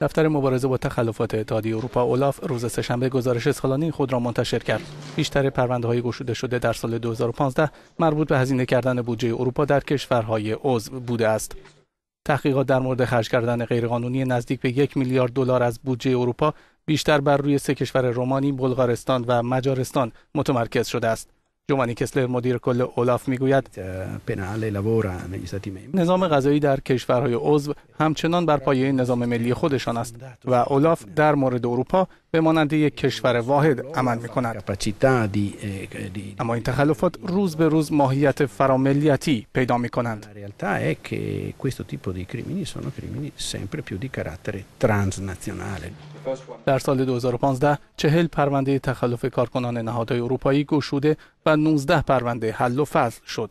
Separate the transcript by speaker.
Speaker 1: دفتر مبارزه با تخلفات اتحادیه اروپا اولاف روز سهشنبه گزارش سالانه خود را منتشر کرد بیشتر پرونده های گشوده شده در سال 2015 مربوط به هزینه کردن بودجه اروپا در کشورهای عضو بوده است تحقیقات در مورد خرج کردن غیرقانونی نزدیک به یک میلیارد دلار از بودجه اروپا بیشتر بر روی سه کشور رومانی، بلغارستان و مجارستان متمرکز شده است. جومانی کسلر مدیر کل اولاف میگوید نظام غذایی در کشورهای عضو همچنان بر پایه نظام ملی خودشان است و اولاف در مورد اروپا به مانند یک کشور واحد عمل می کند. Eh, اما این تخلفات روز به روز ماهیت فراملیتی پیدا می کنند. در سال 2015 چهل پرونده تخلف کارکنان نهادهای اروپایی گشوده و 19 پرونده حل و فصل شد.